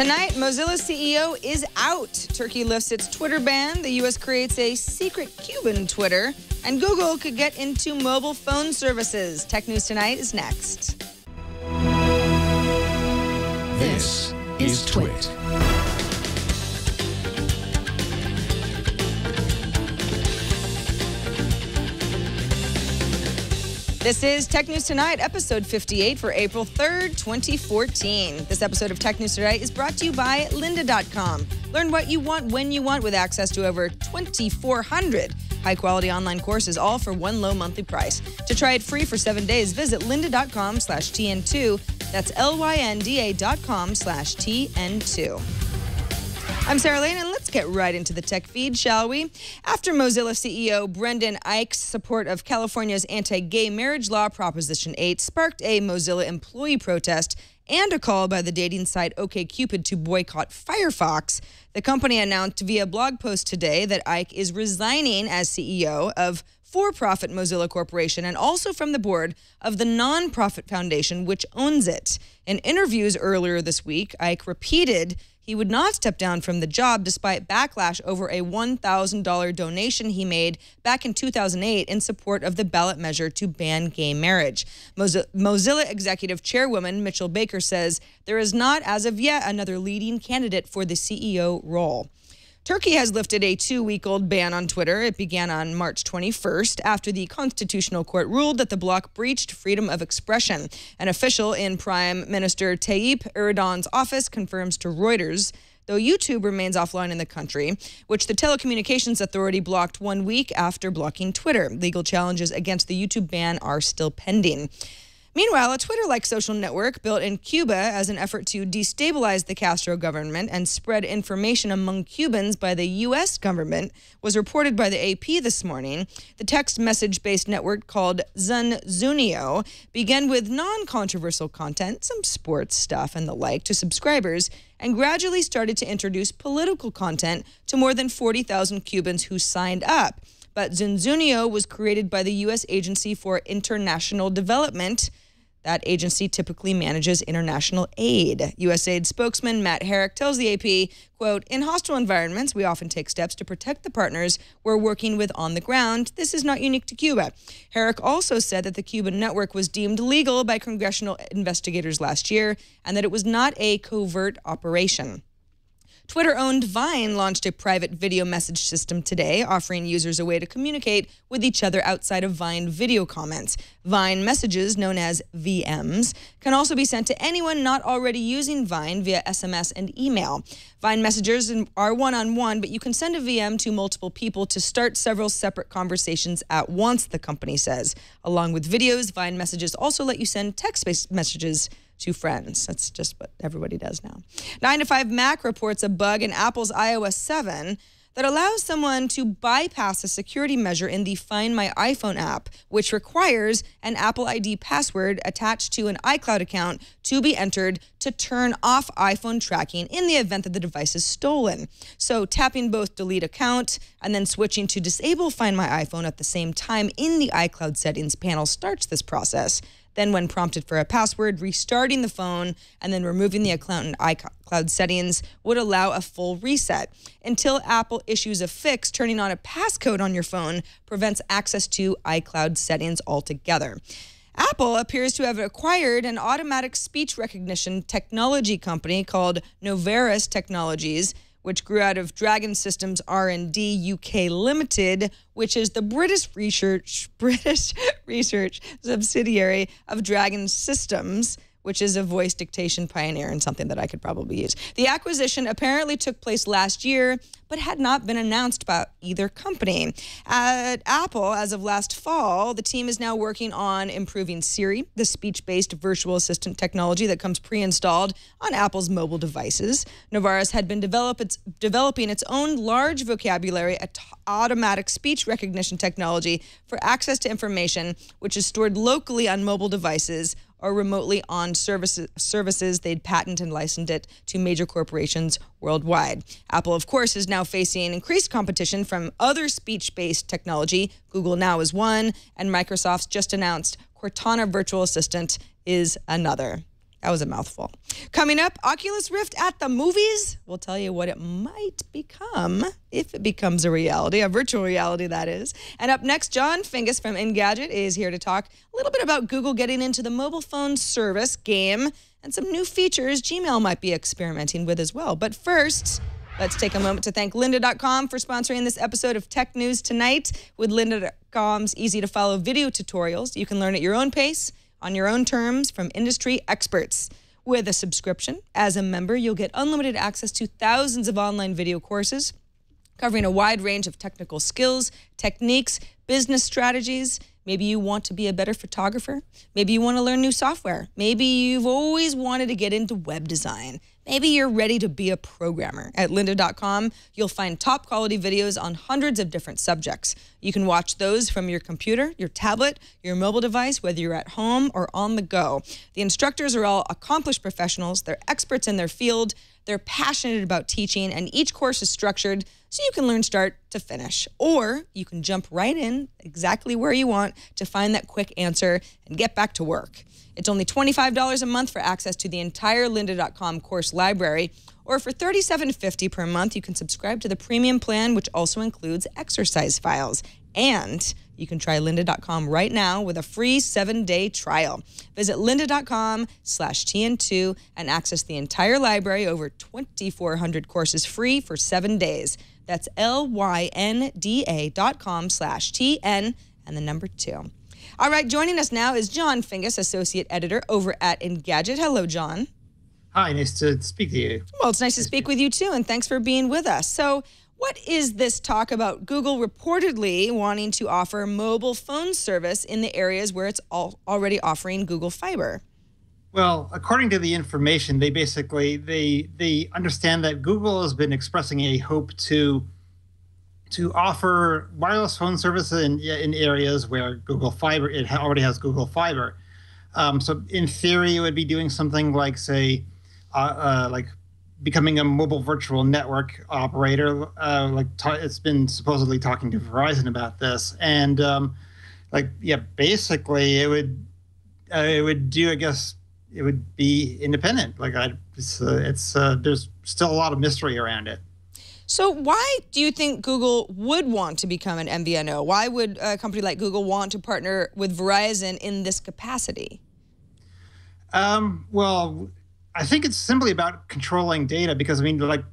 Tonight, Mozilla CEO is out. Turkey lifts its Twitter ban. The U.S. creates a secret Cuban Twitter. And Google could get into mobile phone services. Tech News Tonight is next. This is Twit. This is Tech News Tonight, episode 58 for April 3rd, 2014. This episode of Tech News Tonight is brought to you by lynda.com. Learn what you want when you want with access to over 2,400 high quality online courses, all for one low monthly price. To try it free for seven days, visit lynda.com slash TN2. That's L Y N D A dot com slash TN2. I'm Sarah Lane, and get right into the tech feed, shall we? After Mozilla CEO Brendan Eich's support of California's anti-gay marriage law Proposition 8 sparked a Mozilla employee protest and a call by the dating site OkCupid to boycott Firefox, the company announced via blog post today that Ike is resigning as CEO of for-profit Mozilla Corporation and also from the board of the nonprofit foundation which owns it. In interviews earlier this week, Ike repeated he would not step down from the job despite backlash over a $1,000 donation he made back in 2008 in support of the ballot measure to ban gay marriage. Mozilla executive chairwoman Mitchell Baker says there is not, as of yet, another leading candidate for the CEO role. Turkey has lifted a two week old ban on Twitter. It began on March 21st after the Constitutional Court ruled that the bloc breached freedom of expression. An official in Prime Minister Tayyip Erdogan's office confirms to Reuters though YouTube remains offline in the country, which the Telecommunications Authority blocked one week after blocking Twitter. Legal challenges against the YouTube ban are still pending. Meanwhile, a Twitter like social network built in Cuba as an effort to destabilize the Castro government and spread information among Cubans by the U.S. government was reported by the AP this morning. The text message based network called Zunzunio began with non controversial content, some sports stuff and the like, to subscribers and gradually started to introduce political content to more than 40,000 Cubans who signed up. But Zunzunio was created by the U.S. Agency for International Development. That agency typically manages international aid. USAID spokesman Matt Herrick tells the AP, quote, In hostile environments, we often take steps to protect the partners we're working with on the ground. This is not unique to Cuba. Herrick also said that the Cuban network was deemed legal by congressional investigators last year and that it was not a covert operation. Twitter owned Vine launched a private video message system today, offering users a way to communicate with each other outside of Vine video comments. Vine messages, known as VMs, can also be sent to anyone not already using Vine via SMS and email. Vine messages are one on one, but you can send a VM to multiple people to start several separate conversations at once, the company says. Along with videos, Vine messages also let you send text based messages to friends. That's just what everybody does now. 9 to 5 Mac reports a bug in Apple's iOS 7 that allows someone to bypass a security measure in the Find My iPhone app, which requires an Apple ID password attached to an iCloud account to be entered to turn off iPhone tracking in the event that the device is stolen. So, tapping both delete account and then switching to disable Find My iPhone at the same time in the iCloud settings panel starts this process. Then, when prompted for a password, restarting the phone and then removing the account in iCloud settings would allow a full reset. Until Apple issues a fix, turning on a passcode on your phone prevents access to iCloud settings altogether. Apple appears to have acquired an automatic speech recognition technology company called Novaris Technologies which grew out of Dragon Systems R&D UK Limited, which is the British research British research subsidiary of Dragon Systems which is a voice dictation pioneer and something that I could probably use. The acquisition apparently took place last year, but had not been announced by either company. At Apple, as of last fall, the team is now working on improving Siri, the speech based virtual assistant technology that comes pre installed on Apple's mobile devices. Novaris had been develop its, developing its own large vocabulary automatic speech recognition technology for access to information, which is stored locally on mobile devices or remotely on services, services they'd patent and licensed it to major corporations worldwide. Apple, of course, is now facing increased competition from other speech-based technology. Google Now is one, and Microsoft's just announced Cortana Virtual Assistant is another. That was a mouthful. Coming up, Oculus Rift at the movies. We'll tell you what it might become if it becomes a reality, a virtual reality, that is. And up next, John Fingus from Engadget is here to talk a little bit about Google getting into the mobile phone service game and some new features Gmail might be experimenting with as well. But first, Let's take a moment to thank lynda.com for sponsoring this episode of Tech News Tonight. With lynda.com's easy to follow video tutorials, you can learn at your own pace on your own terms from industry experts. With a subscription, as a member, you'll get unlimited access to thousands of online video courses covering a wide range of technical skills, techniques, business strategies. Maybe you want to be a better photographer. Maybe you want to learn new software. Maybe you've always wanted to get into web design. Maybe you're ready to be a programmer. At lynda.com, you'll find top quality videos on hundreds of different subjects. You can watch those from your computer, your tablet, your mobile device, whether you're at home or on the go. The instructors are all accomplished professionals, they're experts in their field, they're passionate about teaching, and each course is structured so you can learn start to finish. Or you can jump right in exactly where you want to find that quick answer and get back to work. It's only $25 a month for access to the entire lynda.com course library or for $37.50 per month you can subscribe to the premium plan which also includes exercise files and you can try lynda.com right now with a free seven-day trial. Visit lynda.com slash TN2 and access the entire library over 2,400 courses free for seven days. That's L-Y-N-D-A dot com slash T-N and the number two. All right, joining us now is John Fingus, Associate Editor over at Engadget. Hello, John. Hi, nice to speak to you. Well, it's nice to speak with you too, and thanks for being with us. So, what is this talk about Google reportedly wanting to offer mobile phone service in the areas where it's already offering Google Fiber? Well, according to the information, they basically they they understand that Google has been expressing a hope to to offer wireless phone services in in areas where Google Fiber it already has Google Fiber. Um, so in theory, it would be doing something like say, uh, uh, like becoming a mobile virtual network operator. Uh, like it's been supposedly talking to Verizon about this, and um, like yeah, basically it would uh, it would do I guess it would be independent. Like I, it's, uh, it's uh, there's still a lot of mystery around it. So why do you think Google would want to become an MVNO? Why would a company like Google want to partner with Verizon in this capacity? Um, well, I think it's simply about controlling data because I mean, like,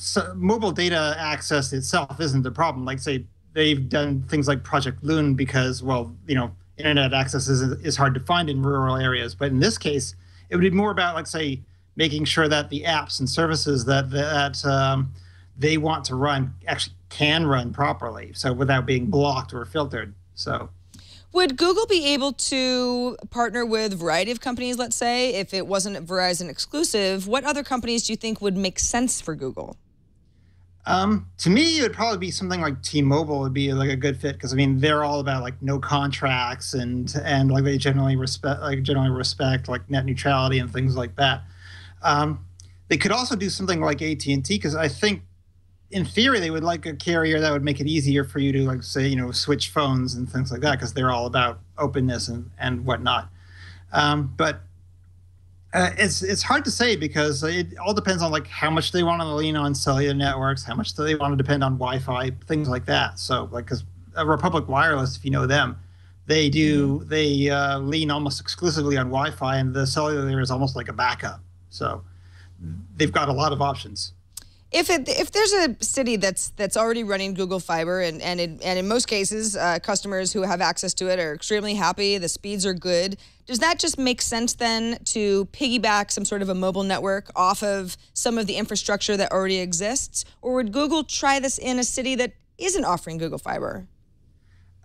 so mobile data access itself isn't the problem. Like, say they've done things like Project Loon because, well, you know internet access is, is hard to find in rural areas. But in this case, it would be more about, like, say, making sure that the apps and services that that um, they want to run actually can run properly, so without being blocked or filtered. So. Would Google be able to partner with a variety of companies, let's say, if it wasn't Verizon exclusive? What other companies do you think would make sense for Google? Um, to me, it would probably be something like T-Mobile would be like a good fit because I mean they're all about like no contracts and and like they generally respect like generally respect like net neutrality and things like that. Um, they could also do something like AT&T because I think in theory they would like a carrier that would make it easier for you to like say you know switch phones and things like that because they're all about openness and and whatnot. Um, but uh, it's it's hard to say because it all depends on like how much they want to lean on cellular networks, how much do they want to depend on Wi-Fi, things like that. So like because Republic Wireless, if you know them, they do mm-hmm. they uh, lean almost exclusively on Wi-Fi, and the cellular is almost like a backup. So mm. they've got a lot of options if it, if there's a city that's that's already running Google Fiber and and in, and in most cases uh, customers who have access to it are extremely happy, the speeds are good. Does that just make sense then to piggyback some sort of a mobile network off of some of the infrastructure that already exists, or would Google try this in a city that isn't offering Google Fiber?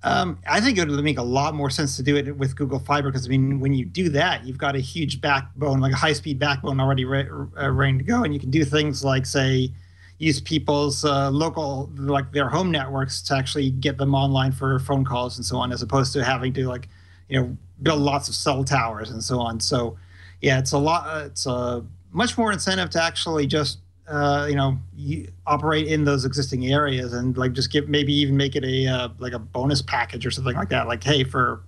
Um, I think it would make a lot more sense to do it with Google Fiber because I mean, when you do that, you've got a huge backbone, like a high-speed backbone already re- uh, ready to go, and you can do things like say use people's uh, local, like their home networks, to actually get them online for phone calls and so on, as opposed to having to like, you know, build lots of cell towers and so on. So, yeah, it's a lot. Uh, it's a uh, much more incentive to actually just uh, you know you operate in those existing areas and like just give maybe even make it a uh, like a bonus package or something like that like hey for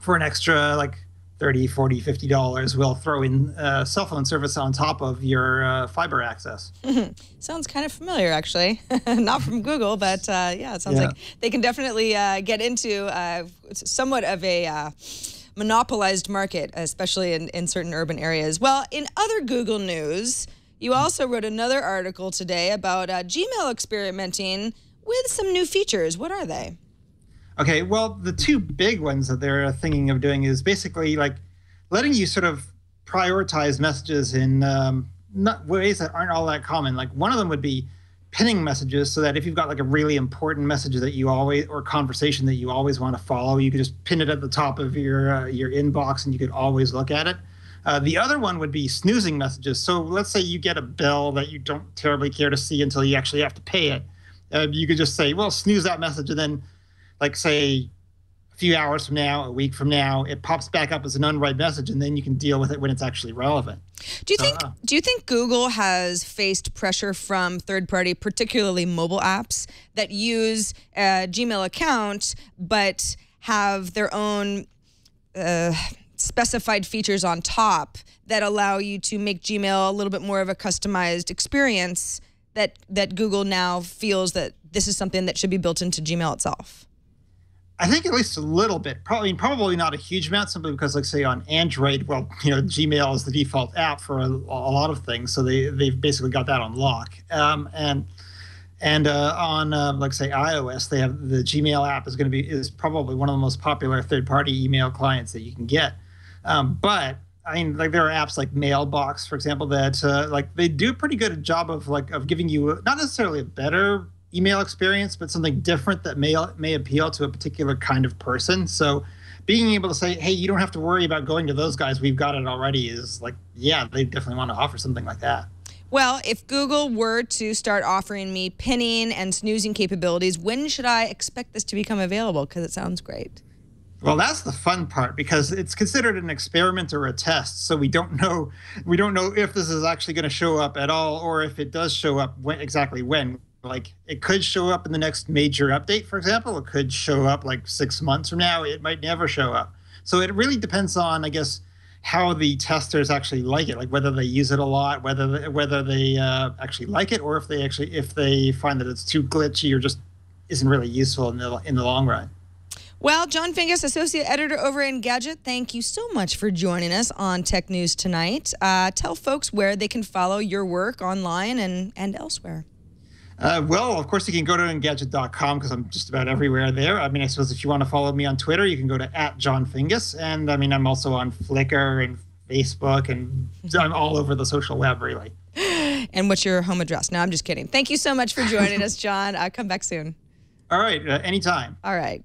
for an extra like 30 40 50 dollars we'll throw in uh, cell phone service on top of your uh, fiber access mm-hmm. sounds kind of familiar actually not from google but uh, yeah it sounds yeah. like they can definitely uh, get into somewhat of a monopolized market especially in, in certain urban areas well in other google news you also wrote another article today about uh, Gmail experimenting with some new features. What are they? Okay, well, the two big ones that they're thinking of doing is basically like letting you sort of prioritize messages in um, ways that aren't all that common. Like one of them would be pinning messages so that if you've got like a really important message that you always or conversation that you always want to follow, you could just pin it at the top of your uh, your inbox and you could always look at it. Uh, the other one would be snoozing messages. So let's say you get a bill that you don't terribly care to see until you actually have to pay it. Uh, you could just say, well, snooze that message, and then, like, say, a few hours from now, a week from now, it pops back up as an unread message, and then you can deal with it when it's actually relevant. Do you think? Uh, do you think Google has faced pressure from third party, particularly mobile apps that use a Gmail account but have their own? Uh, specified features on top that allow you to make Gmail a little bit more of a customized experience that that Google now feels that this is something that should be built into Gmail itself? I think at least a little bit. Probably probably not a huge amount, simply because, like, say, on Android, well, you know, Gmail is the default app for a, a lot of things, so they they've basically got that on lock. Um, and and uh, on, uh, like, say, iOS, they have the Gmail app is going to be is probably one of the most popular third-party email clients that you can get. Um, but I mean, like there are apps like Mailbox, for example, that uh, like they do a pretty good job of like of giving you not necessarily a better email experience, but something different that may may appeal to a particular kind of person. So being able to say, hey, you don't have to worry about going to those guys, we've got it already is like, yeah, they definitely want to offer something like that. Well, if Google were to start offering me pinning and snoozing capabilities, when should I expect this to become available? Because it sounds great. Well, that's the fun part because it's considered an experiment or a test. So we don't know we don't know if this is actually going to show up at all, or if it does show up when, exactly when. Like it could show up in the next major update, for example. It could show up like six months from now. It might never show up. So it really depends on, I guess, how the testers actually like it, like whether they use it a lot, whether they, whether they uh, actually like it, or if they actually if they find that it's too glitchy or just isn't really useful in the in the long run. Well, John Fingus, Associate Editor over in Gadget, thank you so much for joining us on Tech News Tonight. Uh, tell folks where they can follow your work online and, and elsewhere. Uh, well, of course, you can go to engadget.com because I'm just about everywhere there. I mean, I suppose if you want to follow me on Twitter, you can go to at John Fingus. And I mean, I'm also on Flickr and Facebook, and I'm all over the social web, really. And what's your home address? No, I'm just kidding. Thank you so much for joining us, John. Uh, come back soon. All right, uh, anytime. All right.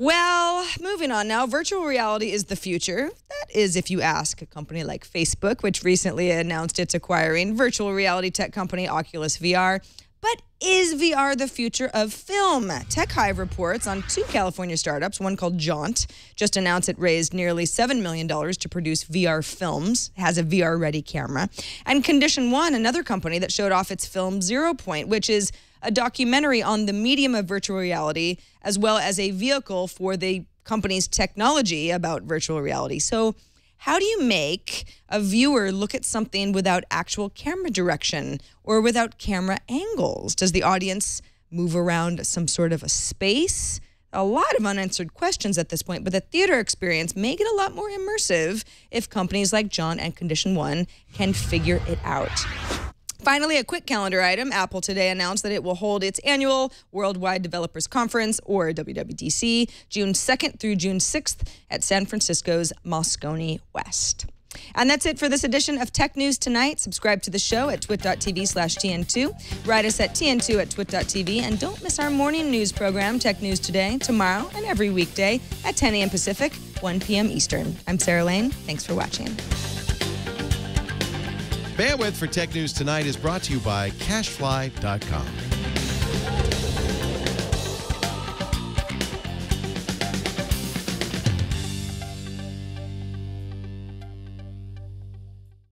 Well, moving on now. Virtual reality is the future. That is, if you ask a company like Facebook, which recently announced it's acquiring virtual reality tech company Oculus VR. But is VR the future of film? Tech Hive reports on two California startups, one called Jaunt, just announced it raised nearly $7 million to produce VR films, has a VR ready camera. And Condition One, another company that showed off its film Zero Point, which is a documentary on the medium of virtual reality, as well as a vehicle for the company's technology about virtual reality. So, how do you make a viewer look at something without actual camera direction or without camera angles? Does the audience move around some sort of a space? A lot of unanswered questions at this point, but the theater experience may get a lot more immersive if companies like John and Condition One can figure it out. Finally, a quick calendar item. Apple today announced that it will hold its annual Worldwide Developers Conference, or WWDC, June 2nd through June 6th at San Francisco's Moscone West. And that's it for this edition of Tech News Tonight. Subscribe to the show at twit.tv slash TN2. Write us at TN2 at twit.tv. And don't miss our morning news program, Tech News Today, tomorrow and every weekday at 10 a.m. Pacific, 1 p.m. Eastern. I'm Sarah Lane. Thanks for watching. Bandwidth for Tech News Tonight is brought to you by CashFly.com.